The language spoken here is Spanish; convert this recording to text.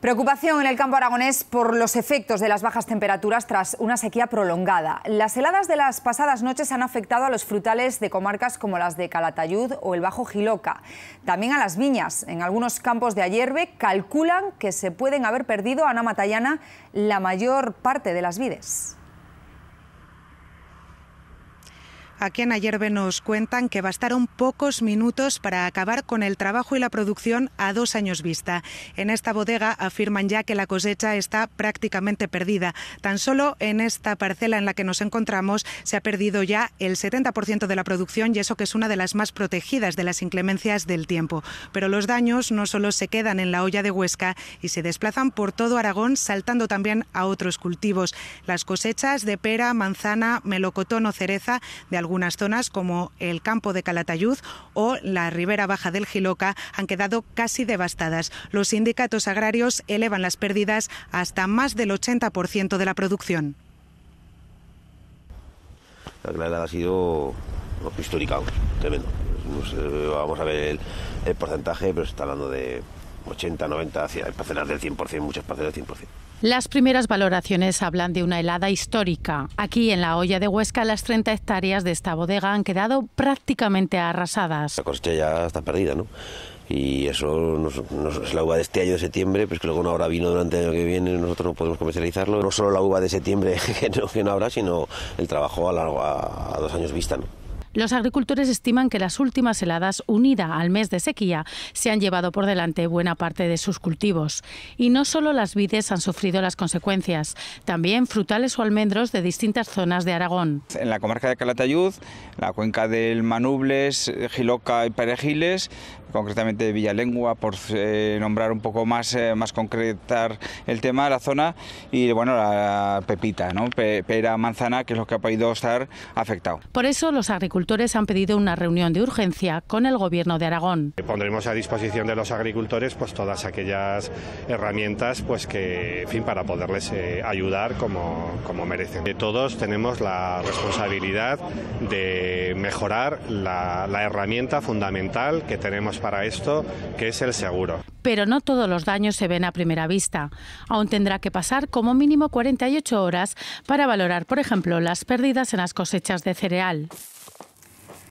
Preocupación en el campo aragonés por los efectos de las bajas temperaturas tras una sequía prolongada. Las heladas de las pasadas noches han afectado a los frutales de comarcas como las de Calatayud o el Bajo Giloca. También a las viñas. En algunos campos de Ayerbe calculan que se pueden haber perdido a matallana la mayor parte de las vides. Aquí en Ayerbe nos cuentan que bastaron pocos minutos para acabar con el trabajo y la producción a dos años vista. En esta bodega afirman ya que la cosecha está prácticamente perdida. Tan solo en esta parcela en la que nos encontramos se ha perdido ya el 70% de la producción y eso que es una de las más protegidas de las inclemencias del tiempo. Pero los daños no solo se quedan en la olla de Huesca y se desplazan por todo Aragón, saltando también a otros cultivos. Las cosechas de pera, manzana, melocotón o cereza de algunas zonas, como el campo de Calatayud o la ribera baja del Giloca, han quedado casi devastadas. Los sindicatos agrarios elevan las pérdidas hasta más del 80% de la producción. La ha sido histórica, tremendo. Pues, eh, vamos a ver el porcentaje, pero se está hablando de 80, 90, hacia parcelas del 100%, muchas parcelas del 100%. Las primeras valoraciones hablan de una helada histórica. Aquí en la olla de Huesca las 30 hectáreas de esta bodega han quedado prácticamente arrasadas. La cosecha ya está perdida, ¿no? Y eso es la uva de este año de septiembre, pues que luego no habrá vino durante el año que viene, nosotros no podemos comercializarlo. No solo la uva de septiembre que no, habrá, sino el trabajo a dos años vista. ¿no? Los agricultores estiman que las últimas heladas, unida al mes de sequía, se han llevado por delante buena parte de sus cultivos. Y no solo las vides han sufrido las consecuencias, también frutales o almendros de distintas zonas de Aragón. En la comarca de Calatayud, la cuenca del Manubles, Giloca y Perejiles, concretamente Villalengua, por eh, nombrar un poco más, eh, más concretar el tema, la zona, y bueno, la pepita, ¿no? pera, manzana, que es lo que ha podido estar afectado. Por eso los agricultores agricultores han pedido una reunión de urgencia con el Gobierno de Aragón. Eh, pondremos a disposición de los agricultores pues, todas aquellas herramientas pues, que, fin, para poderles eh, ayudar como, como merecen. Eh, todos tenemos la responsabilidad de mejorar la herramienta fundamental que tenemos para esto, que es el seguro. Pero no todos los daños se ven a primera vista. Aún tendrá que pasar como mínimo 48 horas para valorar, por ejemplo, las pérdidas en las cosechas de cereal.